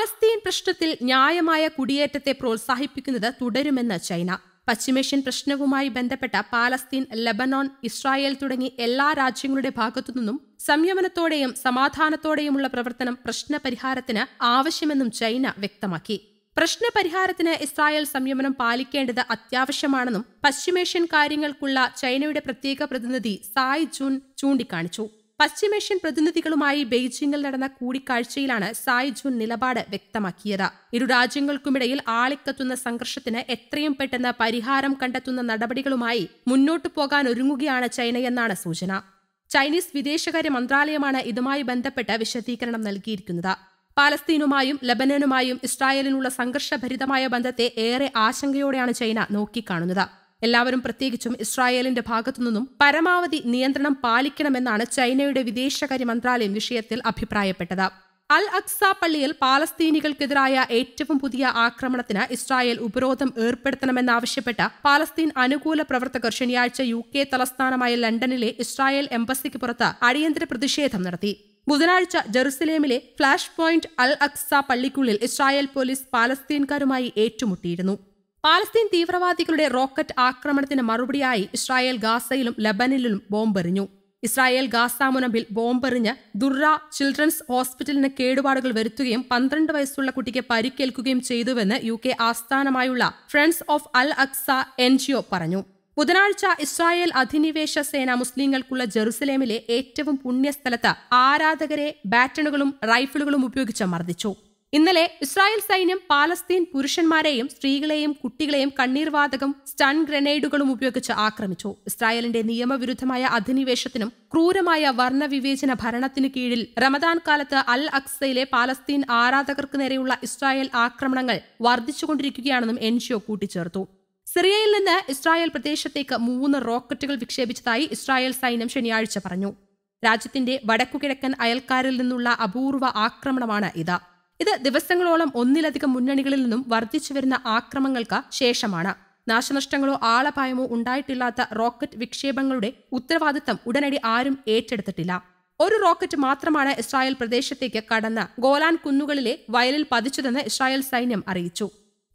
Palestine പ്രശ്നത്തിൽ ന്യായമായ കുടിയേറ്റത്തെ പ്രോത്സാഹിപ്പിക്കുന്നത് തുടരുമെന്ന് ചൈന പശ്ചിമേഷ്യൻ പ്രശ്നവുമായി ബന്ധപ്പെട്ട പാലസ്തീൻ ലബനോൺ ഇസ്രായേൽ തുടങ്ങി എല്ലാ രാജ്യങ്ങളുടെ ഭാഗത്തുനിന്നും സംയമനത്തോടെയും സമാധാനത്തോടെയുമുള്ള പ്രവർത്തനം പ്രശ്നപരിഹാരത്തിന് ആവശ്യമെന്നും ചൈന വ്യക്തമാക്കി പ്രശ്നപരിഹാരത്തിന് ഇസ്രായേൽ സംയമനം പാലിക്കേണ്ടത് അത്യാവശ്യമാണെന്നും പശ്ചിമേഷ്യൻ കാര്യങ്ങൾക്കുള്ള ചൈനയുടെ പ്രത്യേക പ്രതിനിധി സായ് ജൂൻ ചൂണ്ടിക്കാണിച്ചു പശ്ചിമേഷ്യൻ പ്രതിനിധികളുമായി ബെയ്ജിംഗിൽ നടന്ന കൂടിക്കാഴ്ചയിലാണ് സായ് നിലപാട് വ്യക്തമാക്കിയത് ഇരു രാജ്യങ്ങൾക്കുമിടയിൽ ആളിക്കത്തുന്ന സംഘർഷത്തിന് എത്രയും പെട്ടെന്ന് പരിഹാരം കണ്ടെത്തുന്ന നടപടികളുമായി മുന്നോട്ടു പോകാൻ ഒരുങ്ങുകയാണ് ചൈനയെന്നാണ് സൂചന ചൈനീസ് വിദേശകാര്യ മന്ത്രാലയമാണ് ഇതുമായി ബന്ധപ്പെട്ട് വിശദീകരണം നൽകിയിരിക്കുന്നത് പാലസ്തീനുമായും ലബനനുമായും ഇസ്രായേലിനുള്ള സംഘർഷഭരിതമായ ബന്ധത്തെ ഏറെ ആശങ്കയോടെയാണ് ചൈന നോക്കിക്കാണുന്നത് എല്ലാവരും പ്രത്യേകിച്ചും ഇസ്രായേലിന്റെ ഭാഗത്തുനിന്നും പരമാവധി നിയന്ത്രണം പാലിക്കണമെന്നാണ് ചൈനയുടെ വിദേശകാര്യ മന്ത്രാലയം വിഷയത്തിൽ അഭിപ്രായപ്പെട്ടത് അൽ അക്സ പള്ളിയിൽ പാലസ്തീനികൾക്കെതിരായ ഏറ്റവും പുതിയ ആക്രമണത്തിന് ഇസ്രായേൽ ഉപരോധം ഏർപ്പെടുത്തണമെന്നാവശ്യപ്പെട്ട് പാലസ്തീൻ അനുകൂല പ്രവർത്തകർ ശനിയാഴ്ച യു കെ തലസ്ഥാനമായ ലണ്ടനിലെ ഇസ്രായേൽ എംബസിക്ക് പുറത്ത് അടിയന്തര പ്രതിഷേധം നടത്തി ബുധനാഴ്ച ജെറുസലേമിലെ ഫ്ലാഷ് പോയിന്റ് അൽ അക്സ പള്ളിക്കുള്ളിൽ ഇസ്രായേൽ പോലീസ് പാലസ്തീൻകാരുമായി ഏറ്റുമുട്ടിയിരുന്നു പാലസ്തീൻ തീവ്രവാദികളുടെ റോക്കറ്റ് ആക്രമണത്തിന് മറുപടിയായി ഇസ്രായേൽ ഗാസയിലും ലബനിലും ബോംബെറിഞ്ഞു ഇസ്രായേൽ ഗാസ മുനമ്പിൽ ബോംബെറിഞ്ഞ് ദുർറ ചിൽഡ്രൻസ് ഹോസ്പിറ്റലിന് കേടുപാടുകൾ വരുത്തുകയും പന്ത്രണ്ട് വയസ്സുള്ള കുട്ടിക്ക് പരിക്കേൽക്കുകയും ചെയ്തുവെന്ന് യു കെ ആസ്ഥാനമായുള്ള ഫ്രണ്ട്സ് ഓഫ് അൽ അക്സ എൻ പറഞ്ഞു ബുധനാഴ്ച ഇസ്രായേൽ അധിനിവേശ സേന മുസ്ലിങ്ങൾക്കുള്ള ജെറുസലേമിലെ ഏറ്റവും പുണ്യസ്ഥലത്ത് ആരാധകരെ ബാറ്റണുകളും റൈഫിളുകളും ഉപയോഗിച്ച് മർദ്ദിച്ചു ഇന്നലെ ഇസ്രായേൽ സൈന്യം പാലസ്തീൻ പുരുഷന്മാരെയും സ്ത്രീകളെയും കുട്ടികളെയും കണ്ണീർവാതകം സ്റ്റൺ ഗ്രനേഡുകളും ഉപയോഗിച്ച് ആക്രമിച്ചു ഇസ്രായേലിന്റെ നിയമവിരുദ്ധമായ അധിനിവേശത്തിനും ക്രൂരമായ വർണ്ണവിവേചന ഭരണത്തിനു കീഴിൽ റമദാൻ കാലത്ത് അൽ അക്സയിലെ പാലസ്തീൻ ആരാധകർക്ക് നേരെയുള്ള ഇസ്രായേൽ ആക്രമണങ്ങൾ വർദ്ധിച്ചുകൊണ്ടിരിക്കുകയാണെന്നും എൻ ജി കൂട്ടിച്ചേർത്തു സിറിയയിൽ നിന്ന് ഇസ്രായേൽ പ്രദേശത്തേക്ക് മൂന്ന് റോക്കറ്റുകൾ വിക്ഷേപിച്ചതായി ഇസ്രായേൽ സൈന്യം ശനിയാഴ്ച പറഞ്ഞു രാജ്യത്തിന്റെ വടക്കുകിഴക്കൻ അയൽക്കാരിൽ നിന്നുള്ള അപൂർവ ആക്രമണമാണ് ഇതാ ഇത് ദിവസങ്ങളോളം ഒന്നിലധികം മുന്നണികളിൽ നിന്നും വരുന്ന ആക്രമങ്ങൾക്ക് ശേഷമാണ് നാശനഷ്ടങ്ങളോ ആളപായമോ ഉണ്ടായിട്ടില്ലാത്ത റോക്കറ്റ് വിക്ഷേപങ്ങളുടെ ഉത്തരവാദിത്തം ഉടനടി ആരും ഏറ്റെടുത്തിട്ടില്ല ഒരു റോക്കറ്റ് മാത്രമാണ് ഇസ്രായേൽ പ്രദേശത്തേക്ക് കടന്ന് ഗോലാൻ കുന്നുകളിലെ വയലിൽ പതിച്ചതെന്ന് ഇസ്രായേൽ സൈന്യം അറിയിച്ചു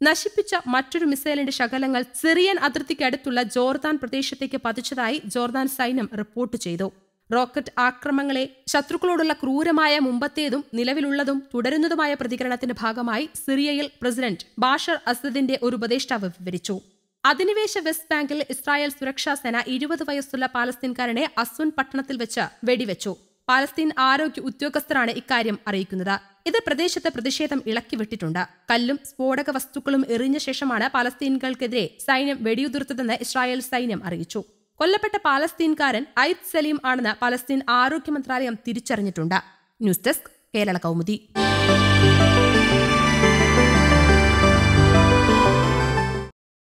നശിപ്പിച്ച മറ്റൊരു മിസൈലിന്റെ ശകലങ്ങൾ സിറിയൻ അതിർത്തിക്കടുത്തുള്ള ജോർദാൻ പ്രദേശത്തേക്ക് പതിച്ചതായി ജോർദാൻ സൈന്യം റിപ്പോർട്ട് ചെയ്തു റോക്കറ്റ് ആക്രമങ്ങളെ ശത്രുക്കളോടുള്ള ക്രൂരമായ മുമ്പത്തേതും നിലവിലുള്ളതും തുടരുന്നതുമായ പ്രതികരണത്തിന്റെ ഭാഗമായി സിറിയയിൽ പ്രസിഡന്റ് ബാഷർ അസദിന്റെ ഒരു ഉപദേഷ്ടാവ് വിവരിച്ചു അധിനിവേശ വെസ്റ്റ് ബാങ്കിൽ ഇസ്രായേൽ സുരക്ഷാ സേന ഇരുപത് വയസ്സുള്ള പാലസ്തീൻകാരനെ അസുൻ പട്ടണത്തിൽ വെച്ച് വെടിവെച്ചു പാലസ്തീൻ ആരോഗ്യ ഉദ്യോഗസ്ഥരാണ് ഇക്കാര്യം അറിയിക്കുന്നത് ഇത് പ്രദേശത്ത് പ്രതിഷേധം ഇളക്കിവിട്ടിട്ടുണ്ട് കല്ലും സ്ഫോടക വസ്തുക്കളും എറിഞ്ഞ ശേഷമാണ് പാലസ്തീനുകൾക്കെതിരെ സൈന്യം വെടിയുതിർത്തതെന്ന് ഇസ്രായേൽ സൈന്യം അറിയിച്ചു കൊല്ലപ്പെട്ട പാലസ്തീൻകാരൻ ഐദ് സലീം ആണെന്ന് പലസ്തീൻ ആരോഗ്യ മന്ത്രാലയം തിരിച്ചറിഞ്ഞിട്ടുണ്ട് ന്യൂസ് ഡെസ്ക് കേരള കൗമുദി